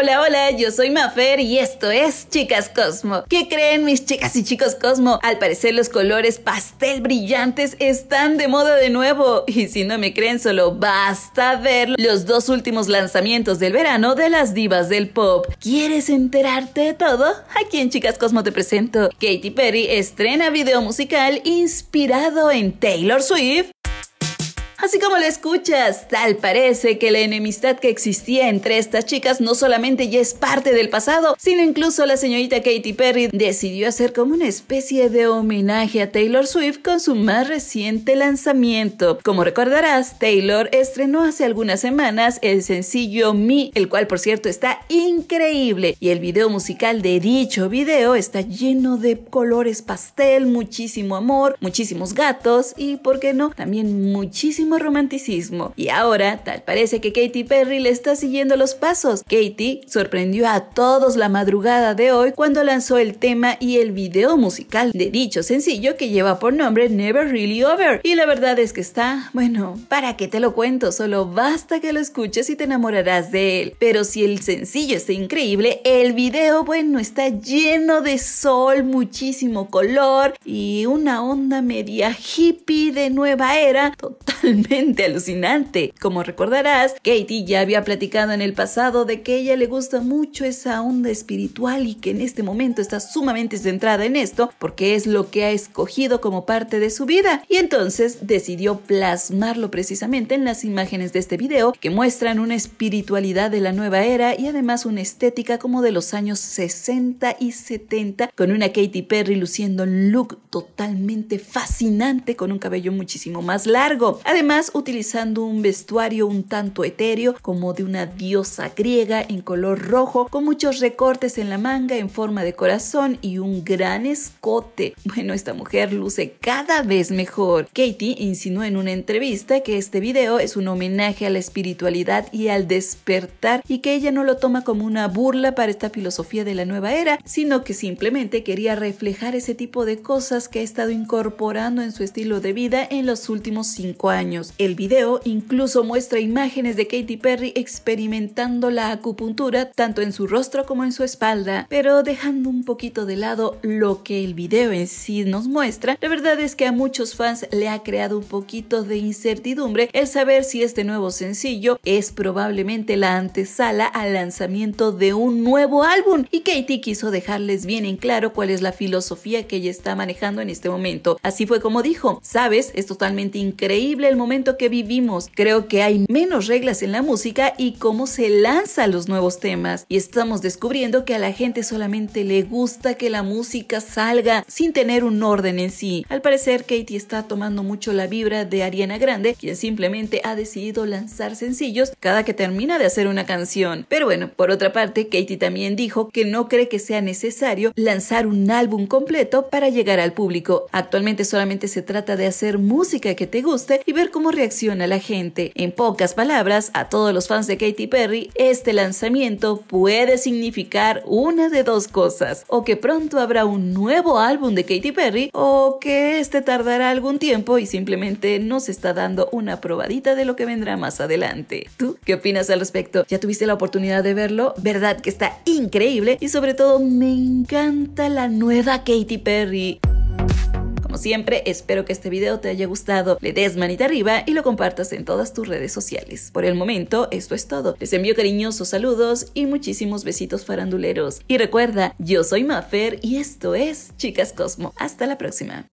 Hola, hola, yo soy Mafer y esto es Chicas Cosmo. ¿Qué creen mis chicas y chicos Cosmo? Al parecer los colores pastel brillantes están de moda de nuevo. Y si no me creen, solo basta ver los dos últimos lanzamientos del verano de las divas del pop. ¿Quieres enterarte de todo? Aquí en Chicas Cosmo te presento. Katy Perry estrena video musical inspirado en Taylor Swift Así como lo escuchas, tal parece que la enemistad que existía entre estas chicas no solamente ya es parte del pasado, sino incluso la señorita Katy Perry decidió hacer como una especie de homenaje a Taylor Swift con su más reciente lanzamiento. Como recordarás, Taylor estrenó hace algunas semanas el sencillo Me, el cual por cierto está increíble y el video musical de dicho video está lleno de colores pastel, muchísimo amor, muchísimos gatos y, ¿por qué no?, también muchísimo romanticismo. Y ahora, tal parece que Katy Perry le está siguiendo los pasos. Katy sorprendió a todos la madrugada de hoy cuando lanzó el tema y el video musical de dicho sencillo que lleva por nombre Never Really Over. Y la verdad es que está, bueno, ¿para qué te lo cuento? Solo basta que lo escuches y te enamorarás de él. Pero si el sencillo está increíble, el video, bueno, está lleno de sol, muchísimo color y una onda media hippie de nueva era totalmente alucinante. Como recordarás, Katie ya había platicado en el pasado de que a ella le gusta mucho esa onda espiritual y que en este momento está sumamente centrada en esto porque es lo que ha escogido como parte de su vida. Y entonces decidió plasmarlo precisamente en las imágenes de este video que muestran una espiritualidad de la nueva era y además una estética como de los años 60 y 70 con una Katy Perry luciendo un look totalmente fascinante con un cabello muchísimo más largo. Además, además utilizando un vestuario un tanto etéreo como de una diosa griega en color rojo, con muchos recortes en la manga en forma de corazón y un gran escote. Bueno, esta mujer luce cada vez mejor. Katie insinuó en una entrevista que este video es un homenaje a la espiritualidad y al despertar y que ella no lo toma como una burla para esta filosofía de la nueva era, sino que simplemente quería reflejar ese tipo de cosas que ha estado incorporando en su estilo de vida en los últimos cinco años. El video incluso muestra imágenes de Katy Perry experimentando la acupuntura tanto en su rostro como en su espalda, pero dejando un poquito de lado lo que el video en sí nos muestra, la verdad es que a muchos fans le ha creado un poquito de incertidumbre el saber si este nuevo sencillo es probablemente la antesala al lanzamiento de un nuevo álbum y Katy quiso dejarles bien en claro cuál es la filosofía que ella está manejando en este momento. Así fue como dijo, sabes, es totalmente increíble el momento momento que vivimos. Creo que hay menos reglas en la música y cómo se lanzan los nuevos temas. Y estamos descubriendo que a la gente solamente le gusta que la música salga sin tener un orden en sí. Al parecer, Katie está tomando mucho la vibra de Ariana Grande, quien simplemente ha decidido lanzar sencillos cada que termina de hacer una canción. Pero bueno, por otra parte, Katie también dijo que no cree que sea necesario lanzar un álbum completo para llegar al público. Actualmente solamente se trata de hacer música que te guste y ver cómo reacciona la gente. En pocas palabras, a todos los fans de Katy Perry, este lanzamiento puede significar una de dos cosas, o que pronto habrá un nuevo álbum de Katy Perry, o que este tardará algún tiempo y simplemente nos está dando una probadita de lo que vendrá más adelante. ¿Tú qué opinas al respecto? ¿Ya tuviste la oportunidad de verlo? ¿Verdad que está increíble? Y sobre todo, me encanta la nueva Katy Perry siempre, espero que este video te haya gustado, le des manita arriba y lo compartas en todas tus redes sociales. Por el momento, esto es todo. Les envío cariñosos saludos y muchísimos besitos faranduleros. Y recuerda, yo soy Maffer y esto es Chicas Cosmo. Hasta la próxima.